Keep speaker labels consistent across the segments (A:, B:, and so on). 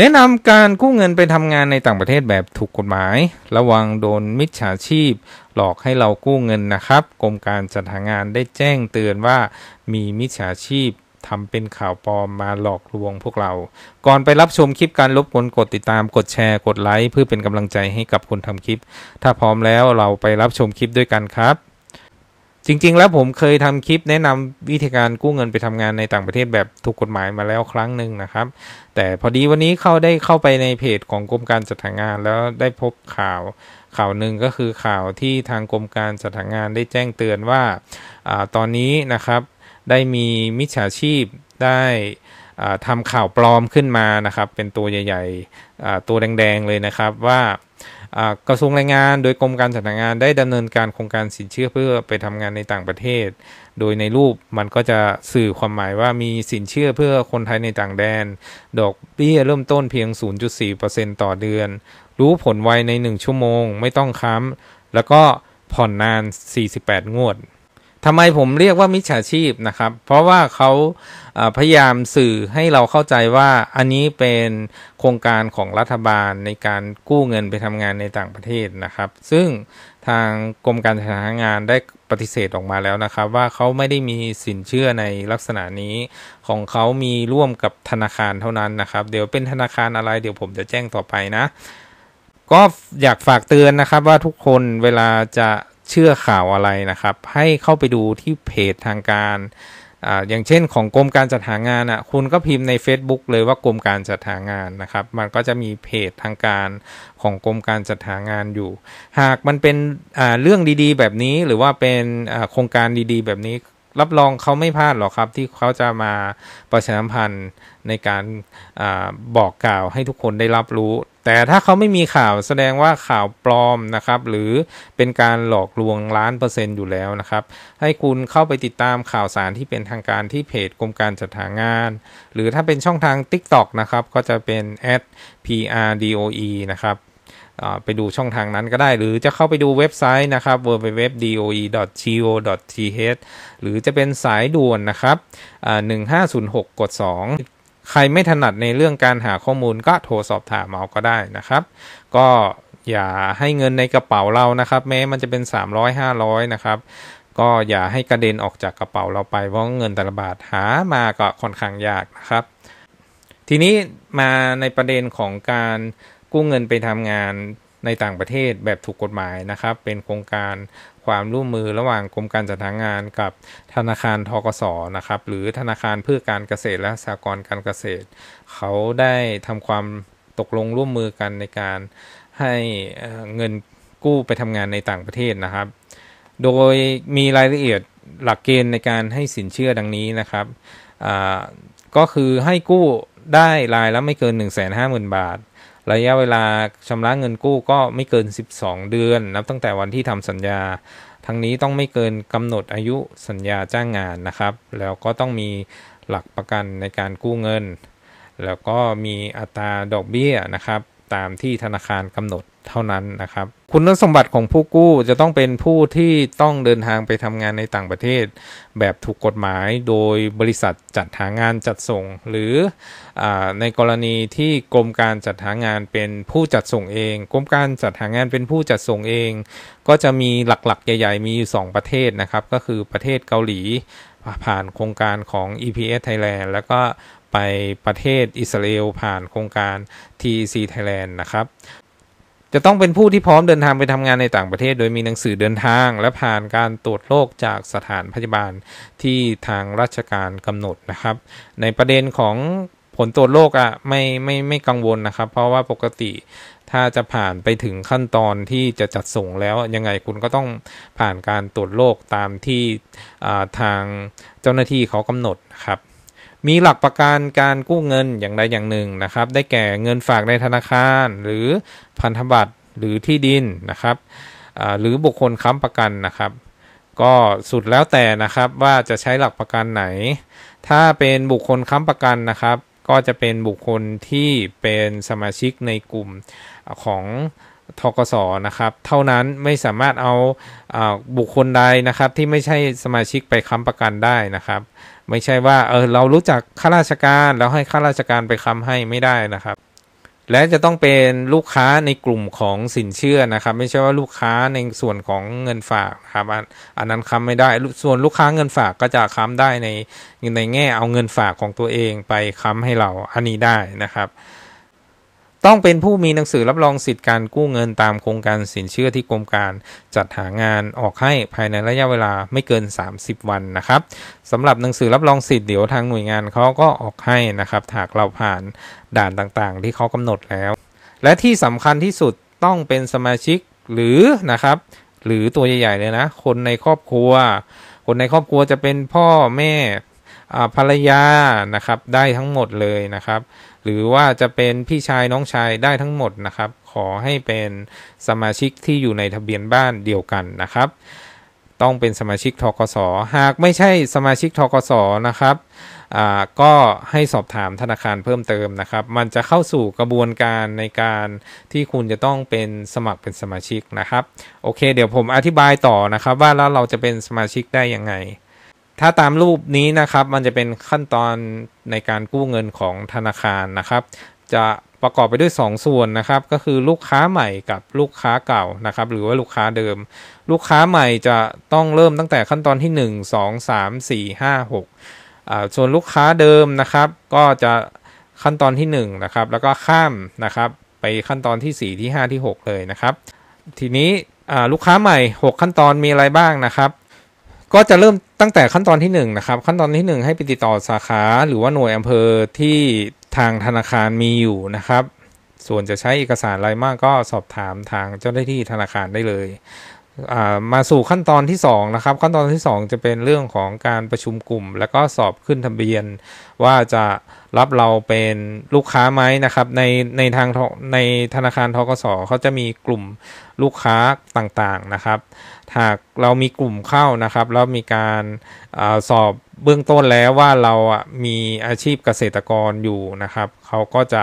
A: แนะนำการกู้เงินไปทำงานในต่างประเทศแบบถูกกฎหมาย ระวังโดนมิจฉาชีพ หลอกให้เรากู้เงินนะครับ กรมการจัดหางานได้แจ้งเตือนว่า มีมิจฉาชีพทำเป็นข่าวปลอมมาหลอกลวงพวกเรา ก่อนไปรับชมคลิปการลบกลนกดติดตามกดแชร์กดไลค์เพื่อเป็นกำลังใจให้กับคนทำคลิป ถ้าพร้อมแล้วเราไปรับชมคลิปด้วยกันครับจริง ๆ แล้ว ผมเคยทำคลิปแนะนำวิธีการกู้เงินไปทำงานในต่างประเทศแบบถูกกฎหมายมาแล้วครั้งหนึ่งนะครับ แต่พอดีวันนี้เข้าได้เข้าไปในเพจของกรมการจัดหางาน แล้วได้พบข่าวข่าวหนึ่งก็คือข่าวที่ทางกรมการจัดหางานได้แจ้งเตือนว่าอาตอนนี้นะครับได้มีมิจฉาชีพได้ทำข่าวปลอมขึ้นมานะครับเป็นตัวใหญ่ๆตัวแดงๆ เลยนะครับว่ากระทรวงแรงงานโดยกรมการจัดหางานได้ดำเนินการโครงการสินเชื่อเพื่อไปทำงานในต่างประเทศ โดยในรูปมันก็จะสื่อความหมายว่ามีสินเชื่อเพื่อคนไทยในต่างแดน ดอกเบี้ยเริ่มต้นเพียง 0.4%ต่อเดือน รู้ผลไวใน 1 ชั่วโมงไม่ต้องค้ำแล้วก็ผ่อนนาน 48 งวดทำไมผมเรียกว่ามิจฉาชีพนะครับ เพราะว่าเขาพยายามสื่อให้เราเข้าใจว่าอันนี้เป็นโครงการของรัฐบาลในการกู้เงินไปทำงานในต่างประเทศนะครับ ซึ่งทางกรมการจัดหางานได้ปฏิเสธออกมาแล้วนะครับ ว่าเขาไม่ได้มีสินเชื่อในลักษณะนี้ของเขามีร่วมกับธนาคารเท่านั้นนะครับ เดี๋ยวเป็นธนาคารอะไรเดี๋ยวผมจะแจ้งต่อไปนะ ก็อยากฝากเตือนนะครับว่าทุกคนเวลาจะเชื่อข่าวอะไรนะครับ ให้เข้าไปดูที่เพจทางการออย่างเช่นของกรมการจัดหางานอ่ะคุณก็พิมพ์ใน Facebook เลยว่า กรมการจัดหางานนะครับ มันก็จะมีเพจทางการของกรมการจัดหางานอยู่ หากมันเป็นเรื่องดีๆ แบบนี้หรือว่าเป็นโครงการดีๆ แบบนี้รับรองเขาไม่พลาดหรอกครับ ที่เขาจะมาประชาสัมพันธ์ในการอบอกกล่าวให้ทุกคนได้รับรู้แต่ถ้าเขาไม่มีข่าวแสดงว่าข่าวปลอมนะครับ หรือเป็นการหลอกลวงล้านเปอร์เซ็นต์อยู่แล้วนะครับ ให้คุณเข้าไปติดตามข่าวสารที่เป็นทางการที่เพจกรมการจัดหางาน หรือถ้าเป็นช่องทาง TikTok นะครับก็จะเป็น @prdoe นะครับไปดูช่องทางนั้นก็ได้หรือจะเข้าไปดูเว็บไซต์นะครับ w w w d o e c o t h หรือจะเป็นสายด่วนนะครับ1506 กด 2ใครไม่ถนัดในเรื่องการหาข้อมูลก็โทรสอบถามเอาก็ได้นะครับ ก็อย่าให้เงินในกระเป๋าเรานะครับ แม้มันจะเป็น300 500นะครับ ก็อย่าให้กระเด็นออกจากกระเป๋าเราไปเพราะเงินแต่ละบาทหามาก็ค่อนข้างยากนะครับ ทีนี้มาในประเด็นของการกู้เงินไปทำงานในต่างประเทศแบบถูกกฎหมายนะครับ เป็นโครงการความร่วมมือระหว่างกรมการจัดหางานกับธนาคารทกศนะครับหรือธนาคารเพื่อการเกษตรและสหกรณ์การเกษตรเขาได้ทำความตกลงร่วมมือกันในการ ให้เงินกู้ไปทำงานในต่างประเทศนะครับ โดยมีรายละเอียดหลักเกณฑ์ในการให้สินเชื่อดังนี้นะครับก็คือให้กู้ได้รายละไม่เกิน1 5 0 0 0 0บาทระยะเวลาชำระเงินกู้ก็ไม่เกิน 12 เดือนนับ ตั้งแต่วันที่ทำสัญญา ทั้งนี้ต้องไม่เกินกำหนดอายุสัญญาจ้างงานนะครับ แล้วก็ต้องมีหลักประกันในการกู้เงิน แล้วก็มีอัตราดอกเบี้ยนะครับ ตามที่ธนาคารกำหนดเท่านั้นนะครับคุณสมบัติของผู้กู้จะต้องเป็นผู้ที่ต้องเดินทางไปทำงานในต่างประเทศ แบบถูกกฎหมายโดยบริษัทจัดหางานจัดส่ง หรืออในกรณีที่กรมการจัดหางานเป็นผู้จัดส่งเองกรมการจัดหางานเป็นผู้จัดส่งเอง ก็จะมีหลักๆใหญ่ๆ มีอยู่ 2 ประเทศนะครับ ก็คือประเทศเกาหลีผ่านโครงการของ EPS Thailand แล้วก็ไปประเทศอิสราเอลผ่านโครงการ TEC Thailand นะครับจะต้องเป็นผู้ที่พร้อมเดินทางไปทำงานในต่างประเทศโดยมีหนังสือเดินทางและผ่านการตรวจโรคจากสถานพยาบาลที่ทางราชการกำหนดนะครับ ในประเด็นของผลตรวจโรคอะไม่ไม่ไม่กังวลนะครับ เพราะว่าปกติถ้าจะผ่านไปถึงขั้นตอนที่จะจัดส่งแล้วยังไงคุณก็ต้องผ่านการตรวจโรค ตามที่ทางเจ้าหน้าที่เขากำหนดครับมีหลักประกันการกู้เงินอย่างใดอย่างหนึ่งนะครับ ได้แก่เงินฝากในธนาคารหรือพันธบัตรหรือที่ดินนะครับหรือบุคคลค้ำประกันนะครับ ก็สุดแล้วแต่นะครับว่าจะใช้หลักประกันไหน ถ้าเป็นบุคคลค้ำประกันนะครับ ก็จะเป็นบุคคลที่เป็นสมาชิกในกลุ่มของทกศนะครับ เท่านั้นไม่สามารถเอาบุคคลใดนะครับ ที่ไม่ใช่สมาชิกไปค้ำประกันได้นะครับไม่ใช่ว่าเออเรารู้จักข้าราชการแล้วให้ข้าราชการไปค้ำให้ไม่ได้นะครับ และจะต้องเป็นลูกค้าในกลุ่มของสินเชื่อนะครับ ไม่ใช่ว่าลูกค้าในส่วนของเงินฝากครับ อันนั้นค้ำไม่ได้ ส่วนลูกค้าเงินฝากก็จะค้ำได้ในในแง่เอาเงินฝากของตัวเองไปค้ำให้เราอันนี้ได้นะครับต้องเป็นผู้มีหนังสือรับรองสิทธิ์การกู้เงินตามโครงการสินเชื่อที่กรมการจัดหางานออกให้ภายในระยะเวลาไม่เกิน 30 วันนะครับสำหรับหนังสือรับรองสิทธิ์เดี๋ยวทางหน่วยงานเขาก็ออกให้นะครับหากเราผ่านด่านต่างๆ ที่เขากำหนดแล้ว และที่สำคัญที่สุดต้องเป็นสมาชิกหรือนะครับ หรือตัวใหญ่ๆเลยนะ คนในครอบครัว คนในครอบครัวจะเป็นพ่อแม่ภรรยานะครับ ได้ทั้งหมดเลยนะครับหรือว่าจะเป็นพี่ชายน้องชาย ได้ทั้งหมดนะครับ ขอให้เป็นสมาชิกที่อยู่ในทะเบียนบ้านเดียวกันนะครับ ต้องเป็นสมาชิกทกศหากไม่ใช่สมาชิกทกศนะครับก็ให้สอบถามธนาคารเพิ่มเติมนะครับ มันจะเข้าสู่กระบวนการในการที่คุณจะต้องเป็นสมัครเป็นสมาชิกนะครับ โอเค เดี๋ยวผมอธิบายต่อนะครับว่าแล้วเราจะเป็นสมาชิกได้ยังไงถ้าตามรูปนี้นะครับมันจะเป็นขั้นตอนในการกู้เงินของธนาคารนะครับ จะประกอบไปด้วย 2 ส่วนนะครับ ก็คือลูกค้าใหม่กับลูกค้าเก่านะครับ หรือว่าลูกค้าเดิม ลูกค้าใหม่จะต้องเริ่มตั้งแต่ขั้นตอนที่ 1 2 3 4 5 6ส่วนลูกค้าเดิมนะครับ ก็จะขั้นตอนที่1นะครับแล้วก็ข้ามนะครับไปขั้นตอนที่4ที่5ที่6 เลยนะครับ ทีนี้ลูกค้าใหม่ 6 ขั้นตอนมีอะไรบ้างนะครับก็จะเริ่มตั้งแต่ขั้นตอนที่1นนะครับ ขั้นตอนที่1ให้ไปติดต่อสาขาหรือว่าหน่วยอำเภอที่ทางธนาคารมีอยู่นะครับ ส่วนจะใช้เอกสารอะไรมากก็สอบถามทางเจ้าหน้าที่ธนาคารได้เลยมาสู่ขั้นตอนที่2 นะครับขั้นตอนที่ 2 จะเป็นเรื่องของการประชุมกลุ่มแล้วก็สอบขึ้นทะเบียน ว่าจะรับเราเป็นลูกค้าไหมนะครับ ในในทางในธนาคารทกสเขาจะมีกลุ่มลูกค้าต่างๆนะครับหากเรามีกลุ่มเข้านะครับแล้วมีการอสอบเบื้องต้นแล้วว่าเราอ่ะมีอาชีพเกษตรกรอยู่นะครับเขาก็จะ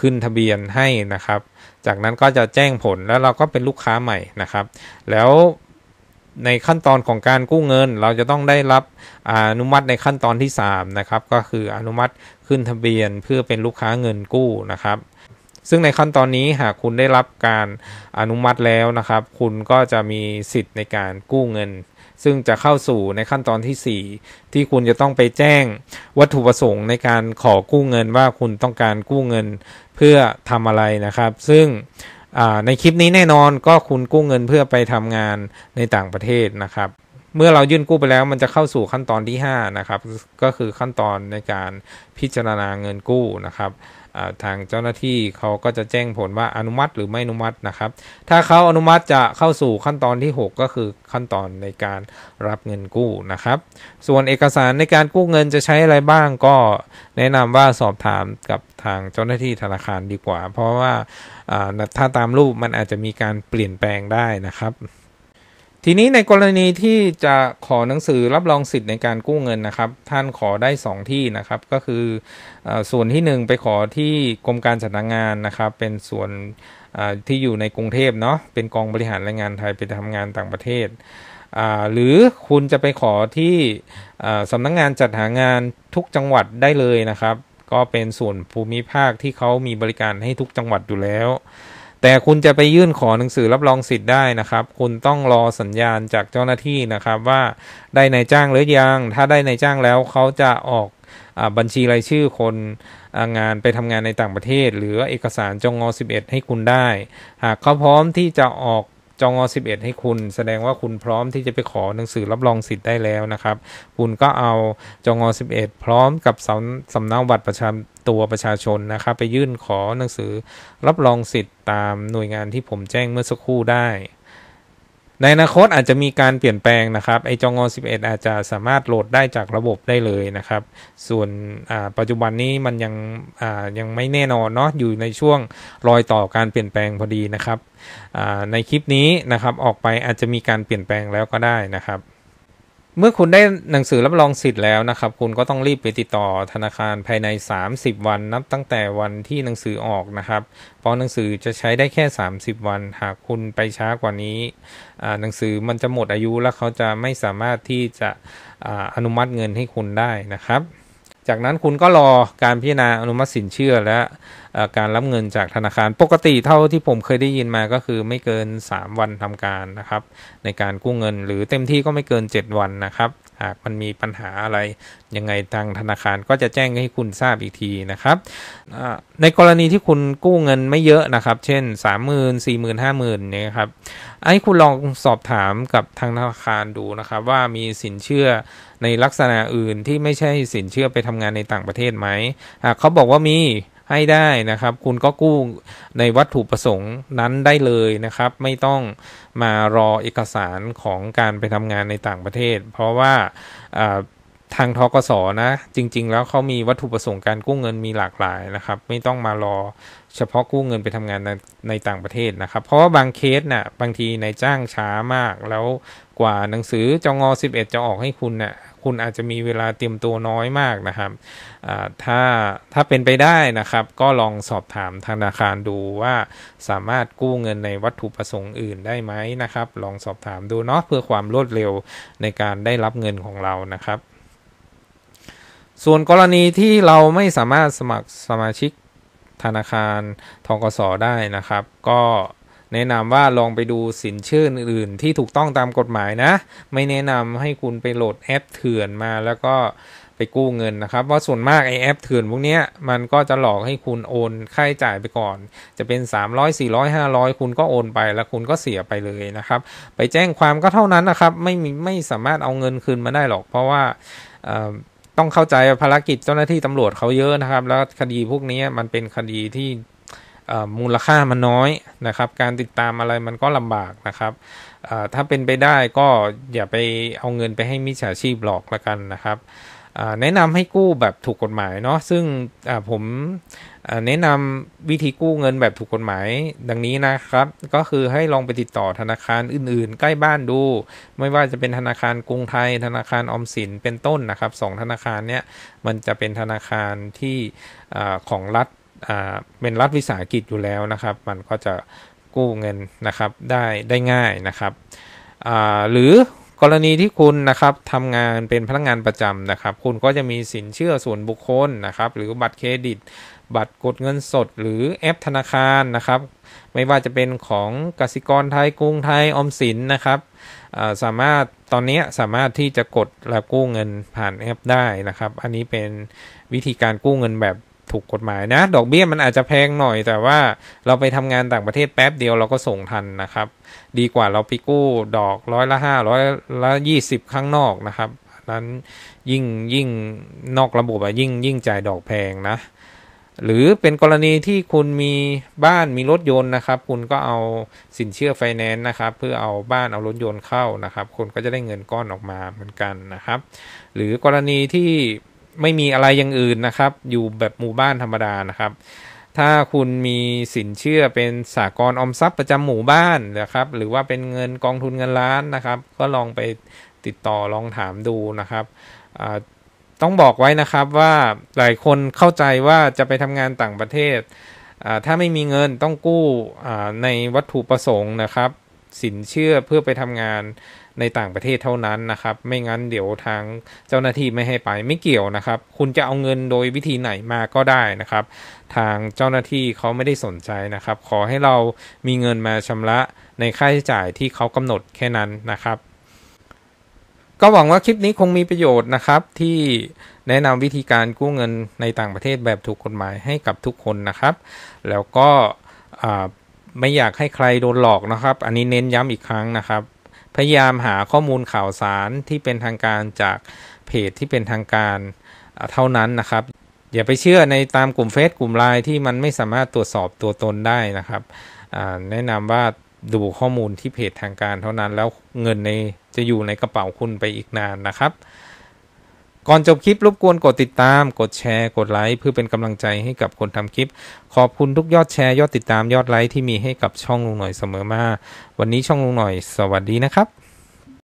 A: ขึ้นทะเบียนให้นะครับจากนั้นก็จะแจ้งผลแล้วเราก็เป็นลูกค้าใหม่นะครับ แล้วในขั้นตอนของการกู้เงิน เราจะต้องได้รับอนุมัติในขั้นตอนที่3นะครับก็คืออนุมัติขึ้นทะเบียนเพื่อเป็นลูกค้าเงินกู้นะครับ ซึ่งในขั้นตอนนี้หากคุณได้รับการอนุมัติแล้วนะครับ คุณก็จะมีสิทธิ์ในการกู้เงินซึ่งจะเข้าสู่ในขั้นตอนที่ 4 ที่คุณจะต้องไปแจ้งวัตถุประสงค์ในการขอกู้เงินว่าคุณต้องการกู้เงินเพื่อทำอะไรนะครับ ซึ่งในคลิปนี้แน่นอนก็คุณกู้เงินเพื่อไปทำงานในต่างประเทศนะครับ เมื่อเรายื่นกู้ไปแล้วมันจะเข้าสู่ขั้นตอนที่5นะครับ ก็คือขั้นตอนในการพิจารณาเงินกู้นะครับทางเจ้าหน้าที่เขาก็จะแจ้งผลว่าอนุมัติหรือไม่อนุมัตินะครับ ถ้าเขาอนุมัติจะเข้าสู่ขั้นตอนที่ 6 ก็คือขั้นตอนในการรับเงินกู้นะครับ ส่วนเอกสารในการกู้เงินจะใช้อะไรบ้างก็แนะนำว่าสอบถามกับทางเจ้าหน้าที่ธนาคารดีกว่าเพราะว่าถ้าตามรูปมันอาจจะมีการเปลี่ยนแปลงได้นะครับทีนี้ในกรณีที่จะขอหนังสือรับรองสิทธิ์ในการกู้เงินนะครับ ท่านขอได้2ที่นะครับ ก็คืออส่วนที่1ไปขอที่กรมการจัดหางานนะครับ เป็นส่วนที่อยู่ในกรุงเทพเนาะเป็นกองบริหารแรงงานไทยไปทำงานต่างประเทศ หรือคุณจะไปขอที่สำนักงงานจัดหางานทุกจังหวัดได้เลยนะครับ ก็เป็นส่วนภูมิภาคที่เขามีบริการให้ทุกจังหวัดอยู่แล้วแต่คุณจะไปยื่นขอหนังสือรับรองสิทธิ์ได้นะครับ คุณต้องรอสัญญาณจากเจ้าหน้าที่นะครับว่าได้ในจ้างหรือยัง ถ้าได้ในจ้างแล้วเขาจะออกบัญชีรายชื่อคนงานไปทำงานในต่างประเทศ หรือเอกสารจงงอ11 ให้คุณได้ หากเขาพร้อมที่จะออกจองอ11 ให้คุณแสดงว่าคุณพร้อมที่จะไปขอหนังสือรับรองสิทธิ์ได้แล้วนะครับ คุณก็เอาจองอ11 พร้อมกับสำสำนนาบัตรประชาตัวประชาชนนะครับ ไปยื่นขอหนังสือ รับรองสิทธิ์ตามหน่วยงานที่ผมแจ้งเมื่อสักครู่ได้ในอนาคตอาจจะมีการเปลี่ยนแปลงนะครับไอจองอ11 อาจจะสามารถโหลดได้จากระบบได้เลยนะครับ ส่วนปัจจุบันนี้มันยังยังไม่แน่นอนเนาะอยู่ในช่วงรอยต่อการเปลี่ยนแปลงพอดีนะครับในคลิปนี้นะครับออกไปอาจจะมีการเปลี่ยนแปลงแล้วก็ได้นะครับเมื่อคุณได้หนังสือรับรองสิทธิ์แล้วนะครับคุณก็ต้องรีบไปติดต่อธนาคารภายใน 30 วันนับตั้งแต่วันที่หนังสือออกนะครับ เพราะหนังสือจะใช้ได้แค่30วัน หากคุณไปช้ากว่านี้ หนังสือมันจะหมดอายุแล้วเขาจะไม่สามารถที่จะอนุมัติเงินให้คุณได้นะครับ จากนั้นคุณก็รอการพิจารณาอนุมัติสินเชื่อและการรับเงินจากธนาคารปกติเท่าที่ผมเคยได้ยินมาก็คือไม่เกิน 3 วันทำการนะครับในการกู้เงิน หรือเต็มที่ก็ไม่เกิน 7 วันนะครับหากมันมีปัญหาอะไรยังไงทางธนาคารก็จะแจ้งให้คุณทราบอีกทีนะครับในกรณีที่คุณกู้เงินไม่เยอะนะครับเช่น3 0 0 0 0 4 0 0 0 0 5 0 0 0 0เนี่ยครับให้คุณลองสอบถามกับทางธนาคารดูนะครับว่ามีสินเชื่อในลักษณะอื่นที่ไม่ใช่สินเชื่อไปทำงานในต่างประเทศไหมหากเขาบอกว่ามีให้ได้นะครับคุณก็กู้ในวัตถุประสงค์นั้นได้เลยนะครับไม่ต้องมารอเอกสารของการไปทำงานในต่างประเทศเพราะว่าทางทกศนะ จริงๆแล้วเขามีวัตถุประสงค์การกู้เงินมีหลากหลายนะครับไม่ต้องมารอเฉพาะกู้เงินไปทำงานในในต่างประเทศนะครับ เพราะว่าบางเคสนะ่ะบางทีนายจ้างช้ามากแล้วกว่าหนังสือจองอ11 จะออกให้คุณนะ่ะคุณอาจจะมีเวลาเตรียมตัวน้อยมากนะครับถ้าถ้าเป็นไปได้นะครับ ก็ลองสอบถามธนาคารดูว่าสามารถกู้เงินในวัตถุประสงค์อื่นได้ไหมนะครับ ลองสอบถามดูเนาะเพื่อความรวดเร็วในการได้รับเงินของเรานะครับ ส่วนกรณีที่เราไม่สามารถสมัครสมาชิกธนาคารทกสได้นะครับ ก็แนะนำว่าลองไปดูสินเชื่ออื่นๆที่ถูกต้องตามกฎหมายนะ ไม่แนะนำให้คุณไปโหลดแอปเถื่อนมาแล้วก็ไปกู้เงินนะครับเพราะส่วนมากไอแอปเถื่อนพวกนี้ มันก็จะหลอกให้คุณโอนค่าใช้จ่ายไปก่อน จะเป็น 300 400 500 คุณก็โอนไป แล้วคุณก็เสียไปเลยนะครับ ไปแจ้งความก็เท่านั้นนะครับ ไม่มีไม่สามารถเอาเงินคืนมาได้หรอก เพราะว่าต้องเข้าใจภารกิจเจ้าหน้าที่ตำรวจเขาเยอะนะครับ แล้วคดีพวกนี้มันเป็นคดีที่มูลค่ามันน้อยนะครับการติดตามอะไรมันก็ลำบากนะครับถ้าเป็นไปได้ก็อย่าไปเอาเงินไปให้มิจฉาชีพหลอกละกันนะครับแนะนำให้กู้แบบถูกกฎหมายเนาะซึ่งผมแนะนำวิธีกู้เงินแบบถูกกฎหมายดังนี้นะครับ ก็คือให้ลองไปติดต่อธนาคารอื่นๆ ใกล้บ้านดู ไม่ว่าจะเป็นธนาคารกรุงไทย ธนาคารอมสินเป็นต้นนะครับสองธนาคารเนี้ยมันจะเป็นธนาคารที่ของรัฐเป็นรัฐ วิสาหกิจอยู่แล้วนะครับ มันก็จะกู้เงินนะครับได้ได้ง่ายนะครับหรือกรณีที่คุณนะครับทำงานเป็นพนักงงานประจำนะครับ คุณก็จะมีสินเชื่อส่วนบุคคลนะครับหรือบัตรเครดิต บัตรกดเงินสด หรือแอปธนาคารนะครับไม่ว่าจะเป็นของกสิกรไทยกรุงไทยอมสินนะครับสามารถตอนนี้สามารถที่จะกดและกู้เงินผ่านแอปได้นะครับ อันนี้เป็นวิธีการกู้เงินแบบถูกกฎหมายนะ ดอกเบี้ยมันอาจจะแพงหน่อยแต่ว่าเราไปทำงานต่างประเทศแป๊บเดียวเราก็ส่งทันนะครับ ดีกว่าเราไปกู้ดอกร้อยละห้าร้อยละยี่สิบข้างนอกนะครับ นั้นยิ่งยิ่งนอกระบบอะยิ่งยิ่งจ่ายดอกแพงนะ หรือเป็นกรณีที่คุณมีบ้านมีรถยนต์นะครับ คุณก็เอาสินเชื่อไฟแนนซ์นะครับ เพื่อเอาบ้านเอารถยนต์เข้านะครับ คุณก็จะได้เงินก้อนออกมาเหมือนกันนะครับ หรือกรณีที่ไม่มีอะไรอย่างอื่นนะครับ อยู่แบบหมู่บ้านธรรมดานะครับ ถ้าคุณมีสินเชื่อเป็นสากลออมทรัพย์ประจำหมู่บ้านนะครับ หรือว่าเป็นเงินกองทุนเงินล้านนะครับ ก็ลองไปติดต่อลองถามดูนะครับ ต้องบอกไว้นะครับว่าหลายคนเข้าใจว่าจะไปทำงานต่างประเทศถ้าไม่มีเงินต้องกู้ในวัตถุประสงค์นะครับ สินเชื่อเพื่อไปทำงานในต่างประเทศเท่านั้นนะครับ ไม่งั้นเดี๋ยวทาง เจ้าหน้าที่ไม่ให้ไปไม่เกี่ยวนะครับ คุณจะเอาเงินโดยวิธีไหนมาก็ได้นะครับ ทางเจ้าหน้าที่เขาไม่ได้สนใจนะครับ ขอให้เรามีเงินมาชำระในค่าใช้จ่ายที่เขากำหนดแค่นั้นนะครับ ก็หวังว่า คลิปนี้คงมีประโยชน์นะครับที่แนะนำวิธีการกู้เงินในต่างประเทศแบบถูกกฎหมายให้กับทุกคนนะครับ แล้วก็ไม่อยากให้ใครโดนหลอกนะครับ อันนี้เน้นย้ำอีกครั้งนะครับพยายามหาข้อมูลข่าวสารที่เป็นทางการจากเพจที่เป็นทางการเท่านั้นนะครับอย่าไปเชื่อในตามกลุ่มเฟซกลุ่มไลน์ที่มันไม่สามารถตรวจสอบตัวตนได้นะครับแนะนำว่าดูข้อมูลที่เพจทางการเท่านั้น แล้วเงินในจะอยู่ในกระเป๋าคุณไปอีกนานนะครับก่อนจบคลิปรบกวนกดติดตาม กดแชร์กดไลค์เพื่อเป็นกำลังใจให้กับคนทำคลิป ขอบคุณทุกยอดแชร์ยอดติดตามยอดไลค์ที่มีให้กับช่องลุงหน่อยเสมอมาวันนี้ช่องลุงหน่อยสวัสดีนะครับ